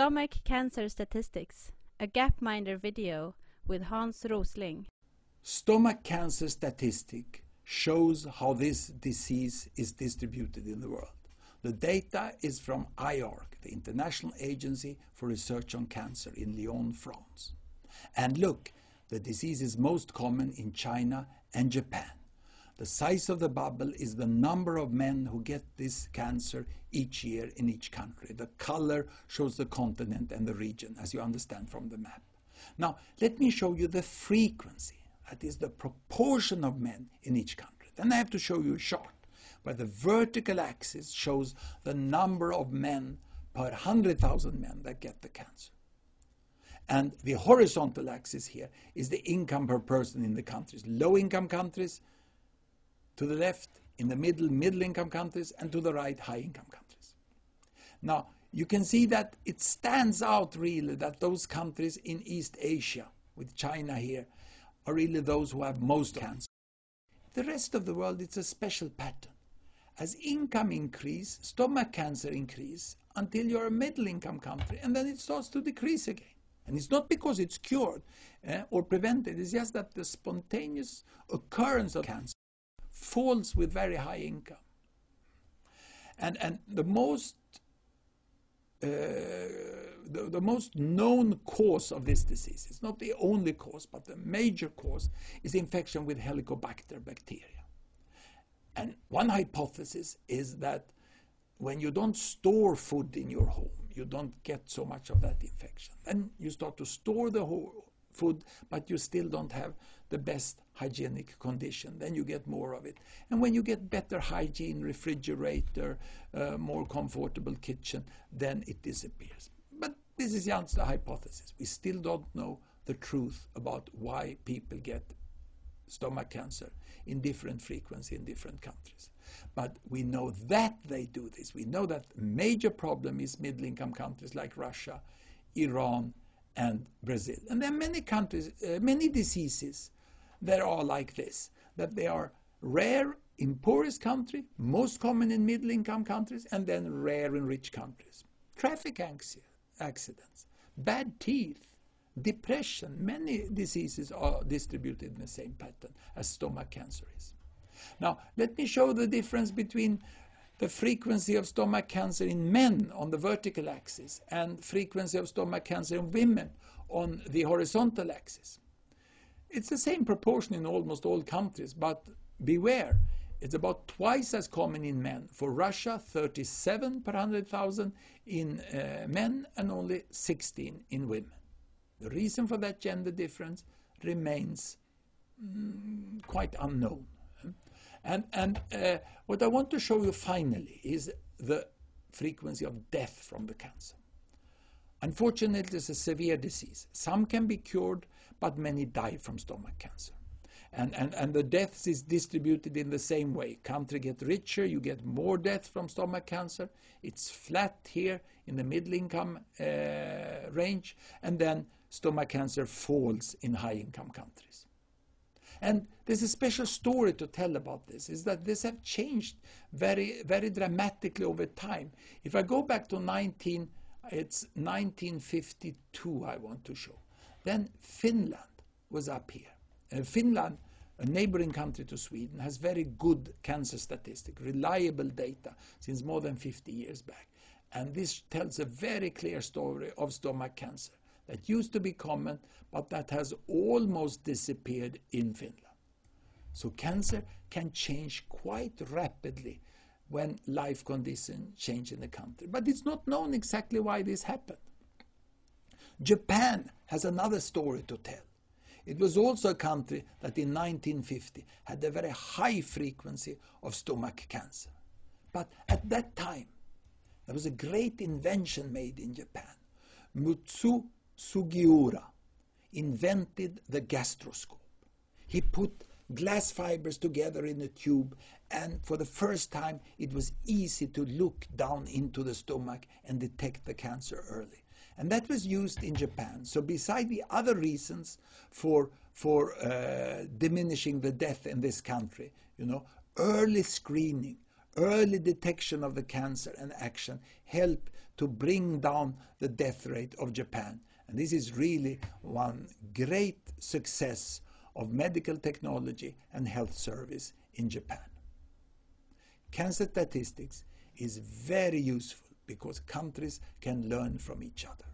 Stomach Cancer Statistics, a Gapminder video with Hans Rosling. Stomach cancer statistic shows how this disease is distributed in the world. The data is from IARC, the International Agency for Research on Cancer in Lyon, France. And look, the disease is most common in China and Japan. The size of the bubble is the number of men who get this cancer each year in each country. The color shows the continent and the region, as you understand from the map. Now, let me show you the frequency, that is the proportion of men in each country. Then I have to show you a chart where the vertical axis shows the number of men per 100,000 men that get the cancer. And the horizontal axis here is the income per person in the countries. Low income countries, to the left, in the middle, middle income countries, and to the right, high income countries. Now, you can see that it stands out really that those countries in East Asia, with China here, are really those who have most cancer. The rest of the world, it's a special pattern. As income increase, stomach cancer increase until you're a middle income country, and then it starts to decrease again. And it's not because it's cured eh, or prevented, it's just that the spontaneous occurrence of cancer falls with very high income. And, and the most uh, the, the, most known cause of this disease, it's not the only cause, but the major cause is infection with Helicobacter bacteria. And one hypothesis is that when you don't store food in your home, you don't get so much of that infection. Then you start to store the whole food, but you still don't have the best hygienic condition. Then you get more of it. And when you get better hygiene, refrigerator, uh, more comfortable kitchen, then it disappears. But this is a hypothesis. We still don't know the truth about why people get stomach cancer in different frequency in different countries. But we know that they do this. We know that major problem is middle income countries like Russia, Iran, and Brazil. And there are many countries, uh, many diseases that are like this, that they are rare in poorest country, most common in middle income countries, and then rare in rich countries. Traffic accidents, bad teeth, depression, many diseases are distributed in the same pattern as stomach cancer is. Now, let me show the difference between the frequency of stomach cancer in men on the vertical axis and frequency of stomach cancer in women on the horizontal axis. It's the same proportion in almost all countries, but beware, it's about twice as common in men. For Russia, 37 per 100,000 in uh, men and only 16 in women. The reason for that gender difference remains mm, quite unknown. And, and uh, what I want to show you finally is the frequency of death from the cancer. Unfortunately, it's a severe disease. Some can be cured, but many die from stomach cancer. And, and, and the deaths is distributed in the same way. Country get richer, you get more deaths from stomach cancer. It's flat here in the middle income uh, range, and then stomach cancer falls in high income countries. And there's a special story to tell about this, is that this have changed very, very dramatically over time. If I go back to 19, it's 1952 I want to show. Then Finland was up here. Uh, Finland, a neighboring country to Sweden, has very good cancer statistics, reliable data since more than 50 years back. And this tells a very clear story of stomach cancer that used to be common, but that has almost disappeared in Finland. So cancer can change quite rapidly when life conditions change in the country. But it's not known exactly why this happened. Japan has another story to tell. It was also a country that in 1950 had a very high frequency of stomach cancer. But at that time, there was a great invention made in Japan. Mutsu Sugiura invented the gastroscope. He put glass fibers together in a tube, and for the first time, it was easy to look down into the stomach and detect the cancer early. And that was used in Japan. So, beside the other reasons for, for uh, diminishing the death in this country, you know, early screening, early detection of the cancer and action help to bring down the death rate of Japan and this is really one great success of medical technology and health service in Japan. Cancer statistics is very useful because countries can learn from each other.